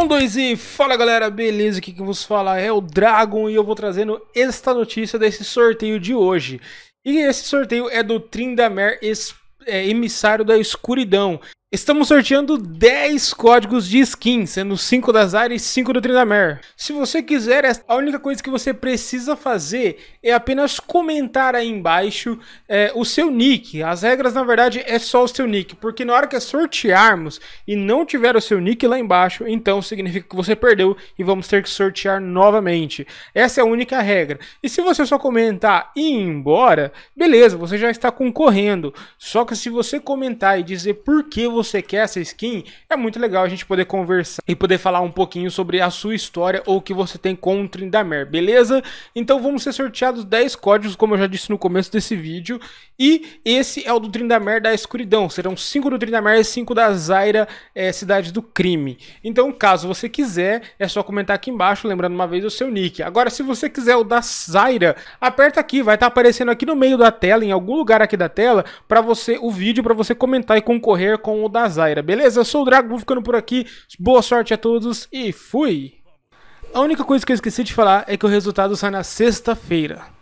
Um, dois e fala galera, beleza? Aqui que vos fala é o Dragon e eu vou trazendo esta notícia desse sorteio de hoje. E esse sorteio é do Trindamer é, Emissário da Escuridão, Estamos sorteando 10 códigos de skin, sendo 5 das áreas e 5 do Tryndamere. Se você quiser, a única coisa que você precisa fazer é apenas comentar aí embaixo é, o seu nick. As regras, na verdade, é só o seu nick, porque na hora que sortearmos e não tiver o seu nick lá embaixo, então significa que você perdeu e vamos ter que sortear novamente. Essa é a única regra. E se você só comentar e ir embora, beleza, você já está concorrendo. Só que se você comentar e dizer por que você você quer essa skin, é muito legal a gente poder conversar e poder falar um pouquinho sobre a sua história ou o que você tem com o Trindamer beleza? Então vamos ser sorteados 10 códigos, como eu já disse no começo desse vídeo, e esse é o do Trindamer da Escuridão, serão 5 do Trindamer e 5 da Zaira, é, Cidade do Crime. Então caso você quiser, é só comentar aqui embaixo, lembrando uma vez o seu nick. Agora se você quiser o da Zaira, aperta aqui, vai estar tá aparecendo aqui no meio da tela, em algum lugar aqui da tela, para você o vídeo, para você comentar e concorrer com o ou da Zaira, beleza? Eu sou o Drago, vou ficando por aqui. Boa sorte a todos e fui! A única coisa que eu esqueci de falar é que o resultado sai na sexta-feira.